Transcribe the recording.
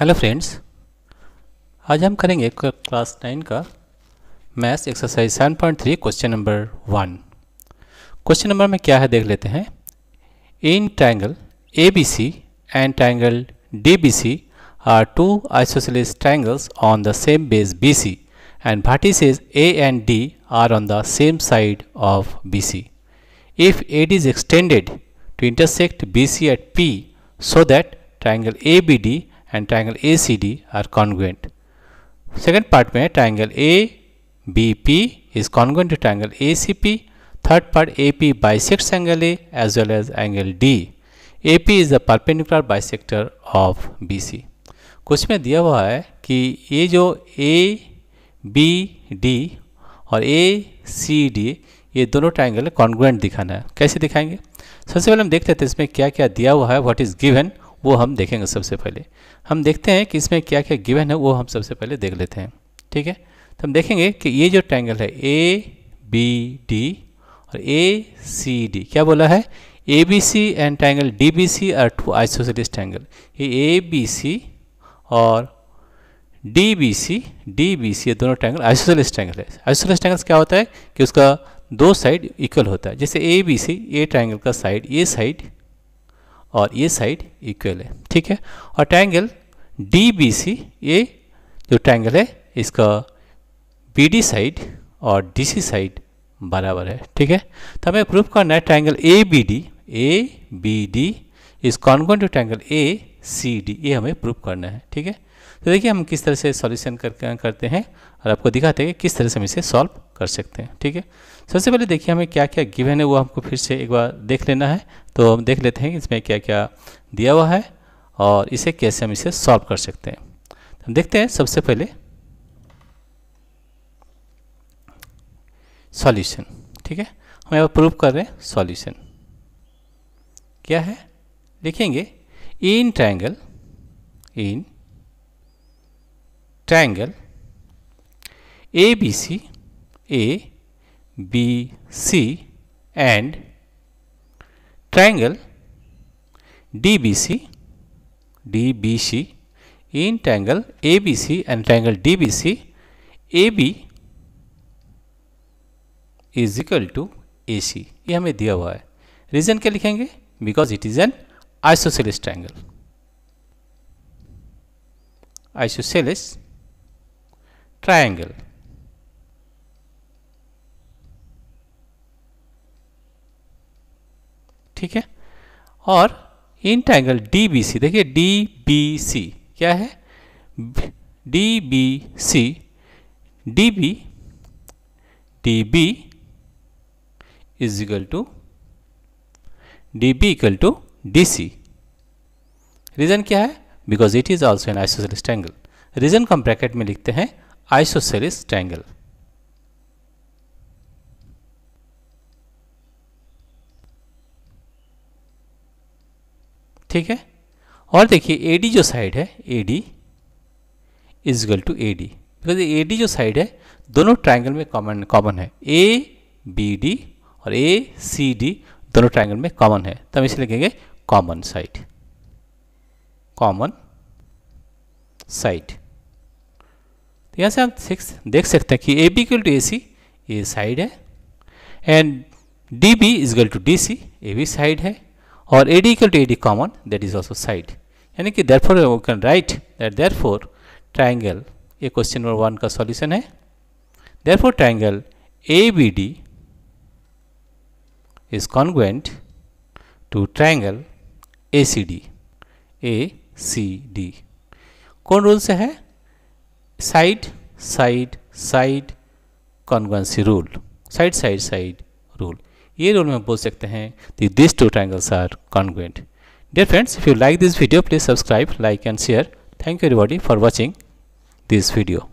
Hello friends आज हम करेंगे क्लास नाइन का maths exercise seven point three question number one question number में क्या है देख लेते हैं in triangle A B C and triangle D B C are two isosceles triangles on the same base B C and says A and D are on the same side of B C if AD is extended to intersect B C at P so that triangle A B D and triangle A C D are congruent second part में triangle A B P is congruent to triangle A C P third part A P bisects angle A as well as angle D A P is the perpendicular bisector of B C कुछ में दिया हुआ है कि ये जो ए B D और A C D ये दोनों ट्राइंगल कॉन्गुएंट दिखाना है कैसे दिखाएंगे सबसे पहले हम देख लेते हैं तो इसमें क्या क्या दिया हुआ है व्हाट इज़ गिवन वो हम देखेंगे सबसे पहले हम देखते हैं कि इसमें क्या क्या गिवन है वो हम सबसे पहले देख लेते हैं ठीक है तो हम देखेंगे कि ये जो ट्रैंगल है ए बी डी और ए सी डी क्या बोला है A B C and triangle D B C are two isosceles triangle ये ए बी सी और D B C D B C ये दोनों ट्रैंगल आइसोसेलिस ट्रैंगल है आइसोसेलिस ट्रैंगल क्या होता है कि उसका दो साइड इक्वल होता है जैसे A B C A triangle का साइड ये साइड और ये साइड इक्वल है ठीक है और ट्रैंगल डी बी सी ये जो ट्रैंगल है इसका बी डी साइड और डी सी साइड बराबर है ठीक है तो हमें प्रूफ करना है triangle A B D A B D is congruent to triangle A C D ये हमें प्रूफ करना है ठीक है तो देखिए हम किस तरह से सॉल्यूशन कर करते हैं और आपको दिखाते हैं कि किस तरह से हम इसे सॉल्व कर सकते हैं ठीक है सबसे पहले देखिए हमें क्या क्या गिवन है वो हमको फिर से एक बार देख लेना है तो हम देख लेते हैं इसमें क्या क्या दिया हुआ है और इसे कैसे हम इसे सॉल्व कर सकते हैं तो हम देखते हैं सबसे पहले सॉल्यूशन ठीक है हम यहाँ पर प्रूव कर रहे हैं सॉल्यूशन क्या है लिखेंगे in triangle in rectangle ABC, A, B, C and triangle DBC, DBC in triangle ABC and triangle DBC, AB is equal to AC ये हमें दिया हुआ है रीजन क्या लिखेंगे because it is an isosceles triangle isosceles triangle. ठीक है और in triangle D B C देखिए डी बी सी क्या है D B C D B D B is equal to D B equal to D C reason क्या है because it is also an isosceles triangle reason को हम bracket में लिखते हैं isosceles triangle. ठीक है और देखिए एडी जो साइड है is equal to AD because A D जो साइड है दोनों ट्राइंगल में कॉमन कॉमन है ए बी डी और ए सी डी दोनों ट्राइंगल में कॉमन है तो हम इसे लिखेंगे कॉमन साइड कॉमन साइड तो यहाँ से हम सिक्स देख सकते हैं कि A B equal to A C ये साइड है and D B is equal to D C A B side है और A D equal to A D common that is also side यानी कि therefore can write that therefore triangle ये question number one का solution है therefore triangle A B D is to triangle A C D A C D कौन rule से है side side side congruency rule side side side rule ये rule में बोल सकते हैं कि this two triangles are congruent dear friends if you like this video please subscribe like and share thank you everybody for watching this video